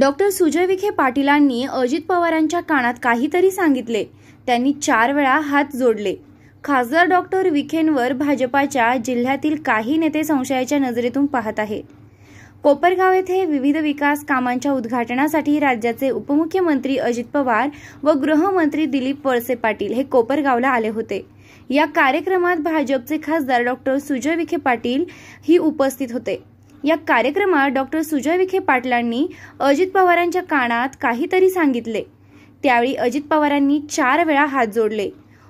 doctor Sujay Vikhe पाटीलांनी अजित पवारांच्या कानात काहीतरी सांगितले त्यांनी चार वेळा हात जोडले खासदार डॉक्टर विखेंवर भाजपाच्या जिल्ह्यातील काही नेते संशयाच्या नजरेतून पाहत आहे कोपरगाव येथे विविध विकास कामांच्या उद्घाटनासाठी राज्याचे उपमुख्यमंत्री अजित पवार व गृहमंत्री दिलीप वळसे पाटील हे कोपरगावला आले होते या कार्यक्रमात भाजपचे खासदार डॉक्टर सुजय विखे पाटील ही उपस्थित होते या कार्यक्रमात डॉक्टर सुजय विखे पाटलांनी अजित पवारांच्या कानात काहीतरी सांगितले त्यावेळी अजित पवारांनी चार वेळा हात जोडले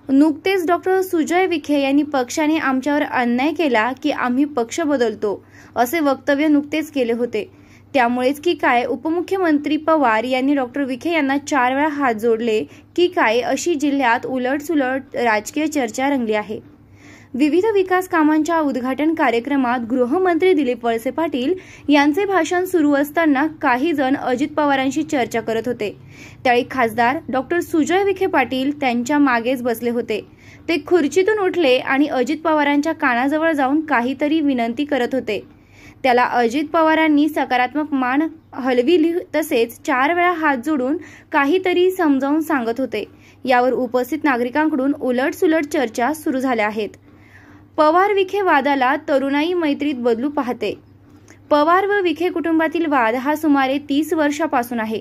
नुकतेच डॉक्टर सुजय विखे यांनी पक्षाने आमच्यावर अन्याय केला की आम्ही पक्ष बदलतो असे वक्तव्य नुकतेच केले होते त्यामुळेच की काय उपमुख्यमंत्री पवार यांनी डॉक्टर विखे यांना चार वेळा हात जोडले की काय अशी जिल्ह्यात उलटसुलट राजकीय चर्चा रंगली आहे विविध विकास कामांच्या उद्घाटन कार्यक्रमात गृहमंत्री दिलीप वळसे पाटील यांचे भाषण सुरू असताना काही जण अजित पवारांशी चर्चा करत होते त्यावेळी खासदार डॉक्टर सुजय विखे पाटील त्यांच्या मागेच बसले होते ते खुर्चीतून उठले आणि अजित पवारांच्या कानाजवळ जाऊन काहीतरी विनंती करत होते त्याला अजित पवारांनी सकारात्मक मान हलविली तसेच चार वेळा हात जोडून काहीतरी समजावून सांगत होते यावर उपस्थित नागरिकांकडून उलटसुलट चर्चा सुरू झाल्या आहेत पवार विखे वादाला तरुणाई मैत्रीत बदलू पाहते पवार व विखे कुटुंबातील वाद हा सुमारे तीस वर्षापासून आहे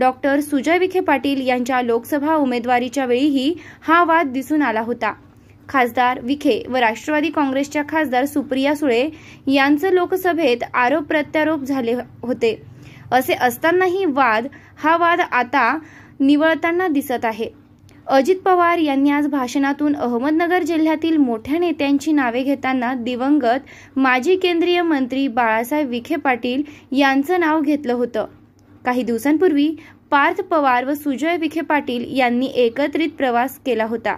डॉक्टर सुजय विखे पाटील यांच्या लोकसभा उमेदवारीच्या वेळीही हा वाद दिसून आला होता खासदार विखे व राष्ट्रवादी काँग्रेसच्या खासदार सुप्रिया सुळे यांचं लोकसभेत आरोप प्रत्यारोप झाले होते असे असतानाही वाद हा वाद आता निवळताना दिसत आहे अजित पवार यांनी आज भाषणातून अहमदनगर जिल्ह्यातील मोठ्या नेत्यांची नावे घेताना दिवंगत माजी केंद्रीय मंत्री बाळासाहेब विखे पाटील यांचं नाव घेतलं होतं काही दिवसांपूर्वी पार्थ पवार व सुजय विखे पाटील यांनी एकत्रित प्रवास केला होता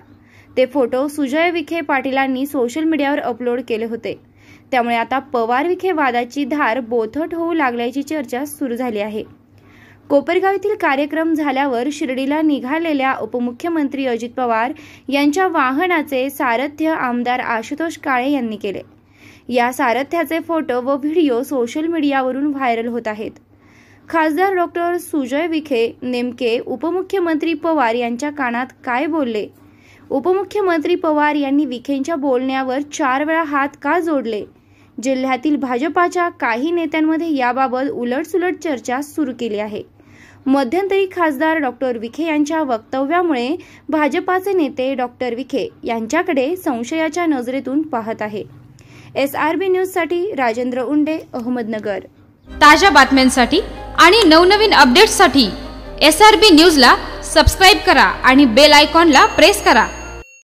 ते फोटो सुजय विखे पाटीलांनी सोशल मीडियावर अपलोड केले होते त्यामुळे आता पवार विखे वादाची धार बोथट होऊ लागल्याची चर्चा सुरू झाली आहे कोपरगाव येथील कार्यक्रम झाल्यावर शिर्डीला निघालेल्या उपमुख्यमंत्री अजित पवार यांच्या वाहनाचे सारथ्य आमदार आशुतोष काळे यांनी केले या सारथ्याचे फोटो व व्हिडिओ सोशल मीडियावरून व्हायरल होत आहेत खासदार डॉक्टर सुजय विखे नेमके उपमुख्यमंत्री पवार यांच्या कानात काय बोलले उपमुख्यमंत्री पवार यांनी विखेंच्या बोलण्यावर चार वेळा हात का जोडले जिल्ह्यातील भाजपाच्या काही नेत्यांमध्ये याबाबत उलटसुलट चर्चा सुरू केली आहे मध्यंतरी खासदार डॉक्टर विखे यांच्या वक्तव्यामुळे भाजपाचे नेते डॉक्टर विखे यांच्याकडे संशयाच्या नजरेतून पाहत आहे एस आर बी न्यूजसाठी राजेंद्र उंडे अहमदनगर ताज्या बातम्यांसाठी आणि नवनवीन अपडेट्ससाठी एस आर बी न्यूजला सबस्क्राईब करा आणि बेल आयकॉनला प्रेस करा